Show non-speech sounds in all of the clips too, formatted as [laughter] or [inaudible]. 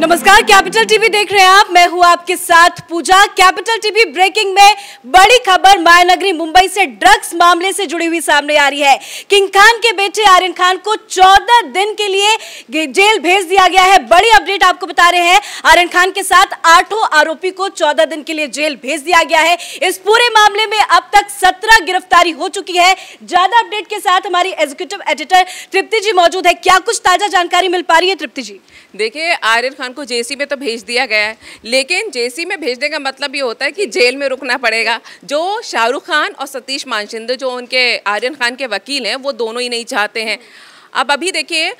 नमस्कार capital TV देख रहे हैं आप मैं हूं आपके साथ पूजा कैपिटल टीवी ब्रेकिंग में बड़ी खबर मायानगरी मुंबई से ड्रग्स मामले से जुड़ी हुई सामने आ रही है किंग खान के बेटे आर्यन खान को 14 दिन के लिए जेल भेज दिया गया है बड़ी अपडेट आपको बता रहे हैं आर्यन खान के साथ आठों आरोपी को चौदह दिन के लिए जेल भेज दिया गया है इस पूरे मामले में अब तक सत्रह गिरफ्तारी हो चुकी है ज्यादा अपडेट के साथ हमारी एग्जीक्यूटिव एडिटर तृप्ति जी मौजूद है क्या कुछ ताजा जानकारी मिल पा रही है तृप्ति जी देखिए आर्यन खान को जेसी में तो भेज दिया गया है लेकिन जेसी में भेजने का मतलब ये होता है कि जेल में रुकना पड़ेगा जो शाहरुख खान और सतीश मानशिंदे जो उनके आर्यन खान के वकील हैं वो दोनों ही नहीं चाहते हैं अब अभी देखिए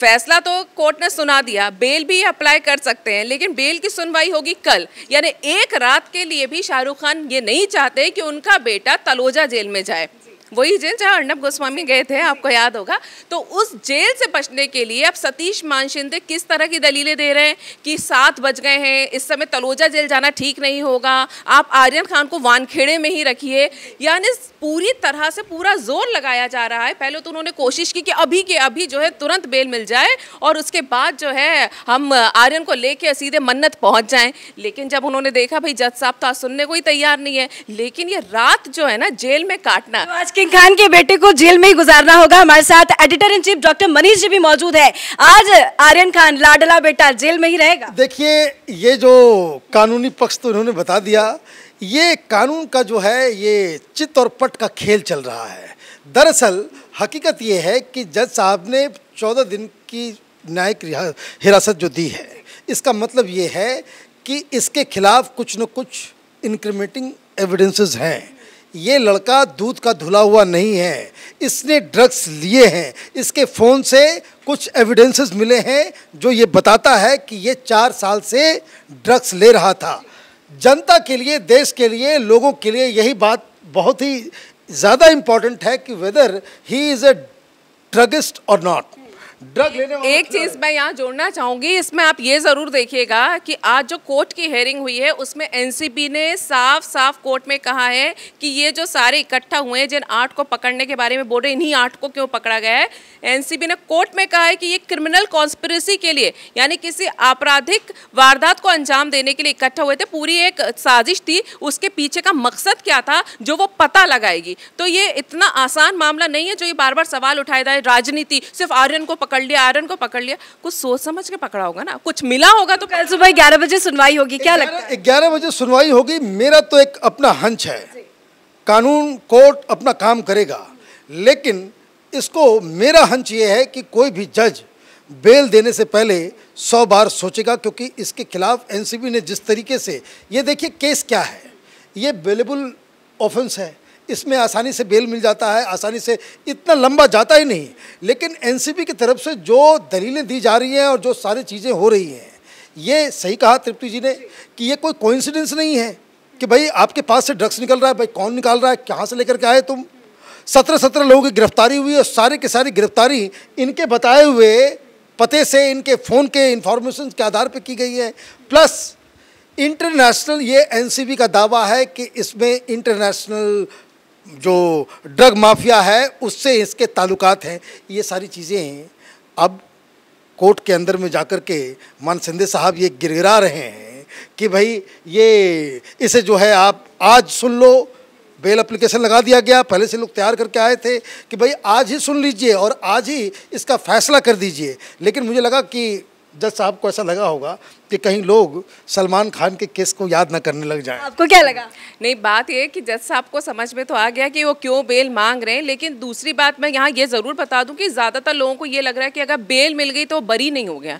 फैसला तो कोर्ट ने सुना दिया बेल भी अप्लाई कर सकते हैं लेकिन बेल की सुनवाई होगी कल यानी एक रात के लिए भी शाहरुख खान ये नहीं चाहते कि उनका बेटा तलोजा जेल में जाए वही जेल जहाँ अर्णब गोस्वामी गए थे आपको याद होगा तो उस जेल से बचने के लिए अब सतीश मानशिंदे किस तरह की दलीलें दे रहे हैं कि सात बज गए हैं इस समय तलोजा जेल जाना ठीक नहीं होगा आप आर्यन खान को वानखेड़े में ही रखिए यानी पूरी तरह से पूरा जोर लगाया जा रहा है पहले तो उन्होंने कोशिश की कि अभी के अभी जो है तुरंत बेल मिल जाए और उसके बाद जो है हम आर्यन को लेके सीधे मन्नत पहुंच जाएं लेकिन जब उन्होंने देखा भाई जज साहब तो सुनने को ही तैयार नहीं है लेकिन ये रात जो है ना जेल में काटना तो आज किंग खान के बेटे को जेल में ही गुजारना होगा हमारे साथ editor in chief doctor Manish ji भी मौजूद है आज आर्यन खान लाडला बेटा जेल में ही रहेगा देखिए ये जो कानूनी पक्ष तो उन्होंने बता दिया ये कानून का जो है ये चित और पट का खेल चल रहा है दरअसल हकीकत ये है कि जज साहब ने चौदह दिन की न्यायिक हिरासत जो दी है इसका मतलब ये है कि इसके खिलाफ कुछ न कुछ इंक्रीमेंटिंग एविडेंसेस हैं ये लड़का दूध का धुला हुआ नहीं है इसने ड्रग्स लिए हैं इसके फ़ोन से कुछ एविडेंसेस मिले हैं जो ये बताता है कि ये चार साल से ड्रग्स ले रहा था जनता के लिए देश के लिए लोगों के लिए यही बात बहुत ही ज़्यादा इम्पॉर्टेंट है कि whether he is a druggist और नॉट ड्रग लेने वाला एक चीज मैं यहाँ जोड़ना चाहूंगी इसमें आप ये जरूर देखिएगा कि आज जो कोर्ट की हेयरिंग हुई है उसमें एनसीबी ने साफ साफ कोर्ट में कहा है कि ये जो सारे इकट्ठा हुए जिन आठ को पकड़ने के बारे में बोल रहे इन्हीं आठ को क्यों पकड़ा गया है एनसीबी ने कोर्ट में कहा है कि ये क्रिमिनल कॉन्स्पिरसी के लिए यानी किसी आपराधिक वारदात को अंजाम देने के लिए इकट्ठा हुए थे पूरी एक साजिश थी उसके पीछे का मकसद क्या था जो वो पता लगाएगी तो ये इतना आसान मामला नहीं है जो ये बार बार सवाल उठाया जाए राजनीति सिर्फ आर्यन को पकड़ लिया आयरन को पकड़ लिया कुछ सोच समझ के पकड़ा होगा ना कुछ मिला होगा तो कल सुबह ग्यारह बजे सुनवाई होगी क्या लगता है ग्यारह बजे सुनवाई होगी मेरा तो एक अपना हंच है कानून कोर्ट अपना काम करेगा लेकिन इसको मेरा हंच ये है कि कोई भी जज बेल देने से पहले सौ बार सोचेगा क्योंकि इसके खिलाफ एनसीबी ने जिस तरीके से ये देखिए केस क्या है ये बेलेबल ऑफेंस है इसमें आसानी से बेल मिल जाता है आसानी से इतना लंबा जाता ही नहीं लेकिन एनसीबी की तरफ से जो दलीलें दी जा रही हैं और जो सारी चीज़ें हो रही हैं ये सही कहा तृप्ति जी ने कि ये कोई कोइंसिडेंस नहीं है कि भाई आपके पास से ड्रग्स निकल रहा है भाई कौन निकाल रहा है कहाँ से लेकर के आए तुम सत्रह सत्रह लोगों की गिरफ्तारी हुई और सारी की सारी गिरफ्तारी इनके बताए हुए पते से इनके फ़ोन के इंफॉर्मेशन के आधार पर की गई है प्लस इंटरनेशनल ये एनसीबी का दावा है कि इसमें इंटरनेशनल जो ड्रग माफिया है उससे इसके ताल्लुकात हैं ये सारी चीज़ें अब कोर्ट के अंदर में जाकर के मान सिंधे साहब ये गिरगिरा रहे हैं कि भाई ये इसे जो है आप आज सुन लो बेल एप्लीकेशन लगा दिया गया पहले से लोग तैयार करके आए थे कि भाई आज ही सुन लीजिए और आज ही इसका फैसला कर दीजिए लेकिन मुझे लगा कि जज साहब को ऐसा लगा होगा कि कहीं लोग सलमान खान के केस को याद ना करने लग जाए आपको क्या लगा नहीं बात ये कि जज साहब को समझ में तो आ गया कि वो क्यों बेल मांग रहे हैं लेकिन दूसरी बात मैं यहाँ ये ज़रूर बता दूँ कि ज़्यादातर लोगों को ये लग रहा है कि अगर बेल मिल गई तो बरी नहीं हो गया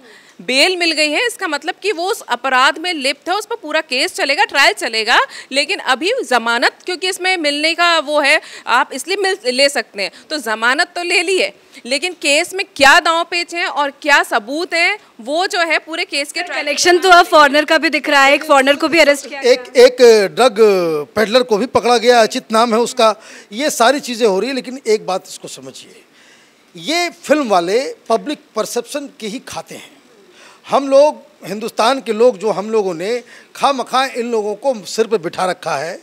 बेल मिल गई है इसका मतलब कि वो उस अपराध में लिप्त है उस पर पूरा केस चलेगा ट्रायल चलेगा लेकिन अभी ज़मानत क्योंकि इसमें मिलने का वो है आप इसलिए मिल ले सकते हैं तो ज़मानत तो ले ली है लेकिन केस में क्या दांव पेच हैं और क्या सबूत हैं वो जो है पूरे केस के ट्रायल एक्शन तो अब फॉरनर का भी दिख रहा है एक फॉरनर को भी अरेस्ट किया एक एक ड्रग पेडलर को भी पकड़ा गया अचित नाम है उसका ये सारी चीज़ें हो रही है लेकिन एक बात इसको समझिए ये फिल्म वाले पब्लिक परसेप्शन के ही खाते हैं हम लोग हिंदुस्तान के लोग जो हम लोगों ने खा मखा इन लोगों को सिर पर बिठा रखा है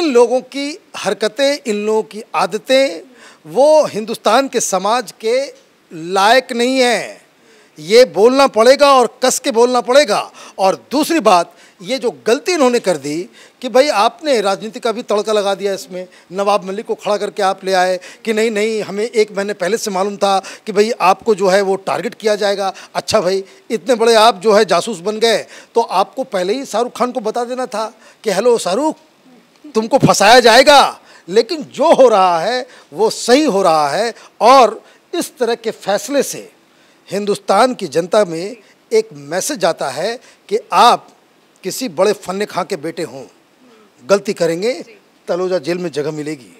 इन लोगों की हरकतें इन लोगों की आदतें वो हिंदुस्तान के समाज के लायक नहीं हैं ये बोलना पड़ेगा और कस के बोलना पड़ेगा और दूसरी बात ये जो गलती इन्होंने कर दी कि भाई आपने राजनीति का भी तड़का लगा दिया इसमें नवाब मलिक को खड़ा करके आप ले आए कि नहीं नहीं हमें एक महीने पहले से मालूम था कि भाई आपको जो है वो टारगेट किया जाएगा अच्छा भाई इतने बड़े आप जो है जासूस बन गए तो आपको पहले ही शाहरुख खान को बता देना था कि हेलो शाहरुख तुमको फंसाया जाएगा लेकिन जो हो रहा है वो सही हो रहा है और इस तरह के फैसले से हिंदुस्तान की जनता में एक मैसेज आता है कि आप किसी बड़े फन्ने खां के बेटे हों गलती करेंगे तलोजा जेल में जगह मिलेगी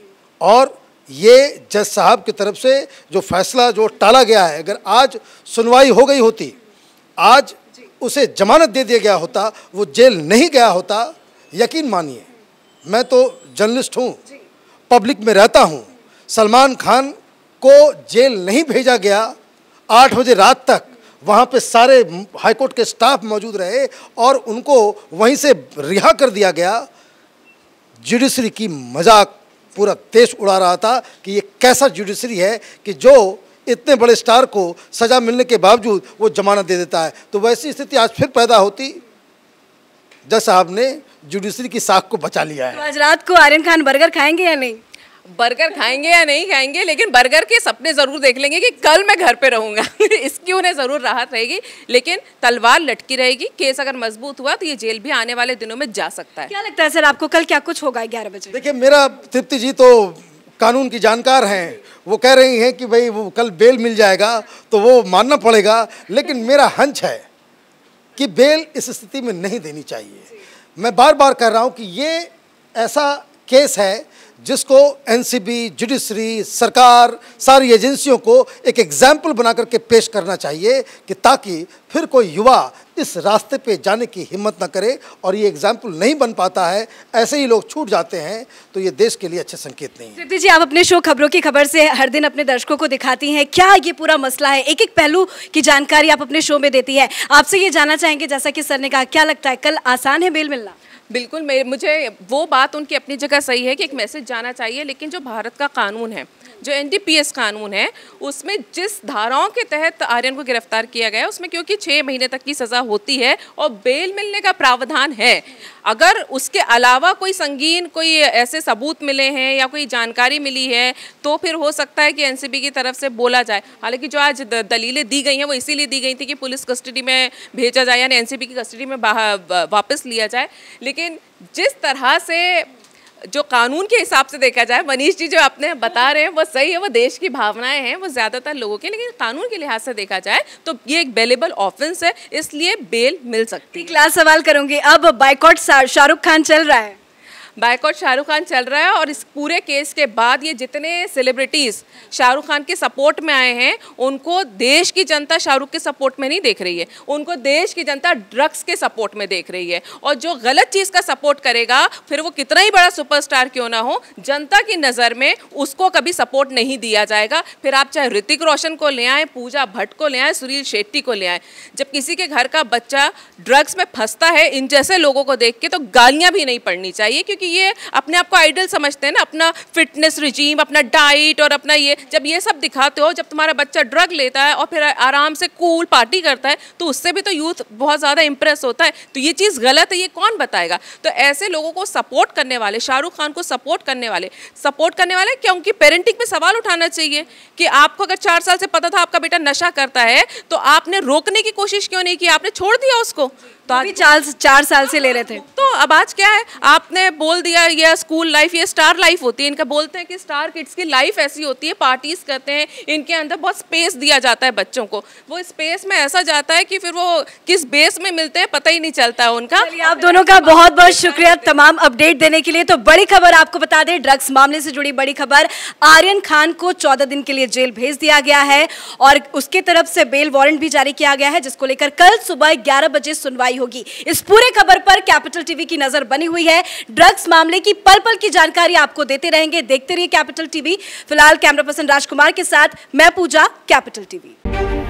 और ये जज साहब की तरफ से जो फैसला जो टाला गया है अगर आज सुनवाई हो गई होती आज उसे जमानत दे दिया गया होता वो जेल नहीं गया होता यकीन मानिए मैं तो जर्नलिस्ट हूँ पब्लिक में रहता हूँ सलमान खान को जेल नहीं भेजा गया आठ बजे रात तक वहाँ पे सारे हाईकोर्ट के स्टाफ मौजूद रहे और उनको वहीं से रिहा कर दिया गया जुडिशरी की मजाक पूरा देश उड़ा रहा था कि ये कैसा जुडिशरी है कि जो इतने बड़े स्टार को सज़ा मिलने के बावजूद वो जमानत दे देता है तो वैसी स्थिति आज फिर पैदा होती जज साहब ने जुडिशरी की साख को बचा लिया है तो आज रात को आर्यन खान बर्गर खाएंगे या नहीं बर्गर खाएंगे या नहीं खाएंगे लेकिन बर्गर के सपने ज़रूर देख लेंगे कि कल मैं घर पे रहूँगा [laughs] इसकी उन्हें ज़रूर राहत रहेगी लेकिन तलवार लटकी रहेगी केस अगर मजबूत हुआ तो ये जेल भी आने वाले दिनों में जा सकता है क्या लगता है सर आपको कल क्या कुछ होगा ग्यारह बजे देखिए मेरा तृप्ति जी तो कानून की जानकार हैं वो कह रही हैं कि भाई वो कल बेल मिल जाएगा तो वो मानना पड़ेगा लेकिन मेरा हंच है कि बेल इस स्थिति में नहीं देनी चाहिए मैं बार बार कह रहा हूँ कि ये ऐसा केस है जिसको एनसीबी जुडिशरी सरकार सारी एजेंसियों को एक एग्जाम्पल बना करके पेश करना चाहिए कि ताकि फिर कोई युवा इस रास्ते पे जाने की हिम्मत न करे और ये एग्जाम्पल नहीं बन पाता है ऐसे ही लोग छूट जाते हैं तो ये देश के लिए अच्छे संकेत नहीं है जी आप अपने शो खबरों की खबर से हर दिन अपने दर्शकों को दिखाती हैं क्या ये पूरा मसला है एक एक पहलू की जानकारी आप अपने शो में देती है आपसे ये जानना चाहेंगे जैसा कि सर ने कहा क्या लगता है कल आसान है बेल मिलना बिल्कुल मेरे मुझे वो बात उनकी अपनी जगह सही है कि एक मैसेज जाना चाहिए लेकिन जो भारत का कानून है जो एस कानून है उसमें जिस धाराओं के तहत आर्यन को गिरफ्तार किया गया है उसमें क्योंकि छः महीने तक की सज़ा होती है और बेल मिलने का प्रावधान है अगर उसके अलावा कोई संगीन कोई ऐसे सबूत मिले हैं या कोई जानकारी मिली है तो फिर हो सकता है कि एन की तरफ से बोला जाए हालांकि जो आज दलीलें दी गई हैं वो इसीलिए दी गई थी कि पुलिस कस्टडी में भेजा जाए यानी एन की कस्टडी में वापस लिया जाए लेकिन जिस तरह से जो कानून के हिसाब से देखा जाए मनीष जी जो आपने बता रहे हैं वो सही है वो देश की भावनाएं हैं वो ज़्यादातर लोगों की लेकिन कानून के लिहाज से देखा जाए तो ये एक बेलेबल ऑफेंस है इसलिए बेल मिल सकती है क्लास सवाल करूंगी अब बाइकॉट शाहरुख खान चल रहा है बायकॉट शाहरुख खान चल रहा है और इस पूरे केस के बाद ये जितने सेलिब्रिटीज़ शाहरुख खान के सपोर्ट में आए हैं उनको देश की जनता शाहरुख के सपोर्ट में नहीं देख रही है उनको देश की जनता ड्रग्स के सपोर्ट में देख रही है और जो गलत चीज़ का सपोर्ट करेगा फिर वो कितना ही बड़ा सुपरस्टार क्यों ना हो जनता की नज़र में उसको कभी सपोर्ट नहीं दिया जाएगा फिर आप चाहे ऋतिक रोशन को ले आएँ पूजा भट्ट को ले आएँ सुनील शेट्टी को ले आएँ जब किसी के घर का बच्चा ड्रग्स में फंसता है इन जैसे लोगों को देख के तो गालियाँ भी नहीं पड़नी चाहिए क्योंकि ये अपने आप को आइडल समझते हैं ना अपना फिटनेस रिजीम अपना डाइट और अपना ये जब ये सब दिखाते हो जब तुम्हारा बच्चा ड्रग लेता है और फिर आराम से कूल पार्टी करता है तो उससे भी तो यूथ बहुत ज़्यादा इंप्रेस होता है तो ये चीज़ गलत है ये कौन बताएगा तो ऐसे लोगों को सपोर्ट करने वाले शाहरुख खान को सपोर्ट करने वाले सपोर्ट करने वाले क्या उनकी पेरेंटिंग में सवाल उठाना चाहिए कि आपको अगर चार साल से पता था आपका बेटा नशा करता है तो आपने रोकने की कोशिश क्यों नहीं की आपने छोड़ दिया उसको तो आप चार साल से ले रहे थे अब आज क्या है आपने बोल दिया ये स्कूल लाइफ ये स्टार लाइफ होती है इनका बोलते हैं कि स्टार किड्स की लाइफ ऐसी होती है पार्टीज़ करते हैं इनके अंदर बहुत स्पेस दिया जाता है बच्चों को वो स्पेस में ऐसा जाता है कि फिर वो किस बेस में मिलते हैं पता ही नहीं चलता है उनका आप दोनों का बहुत बहुत शुक्रिया तमाम अपडेट देने के लिए तो बड़ी खबर आपको बता दें ड्रग्स मामले से जुड़ी बड़ी खबर आर्यन खान को चौदह दिन के लिए जेल भेज दिया गया है और उसके तरफ से बेल वारंट भी जारी किया गया है जिसको लेकर कल सुबह ग्यारह बजे सुनवाई होगी इस पूरे खबर पर कैपिटल टीवी टीवी की नजर बनी हुई है ड्रग्स मामले की पल पल की जानकारी आपको देते रहेंगे देखते रहिए कैपिटल टीवी फिलहाल कैमरा पर्सन राजकुमार के साथ मैं पूजा कैपिटल टीवी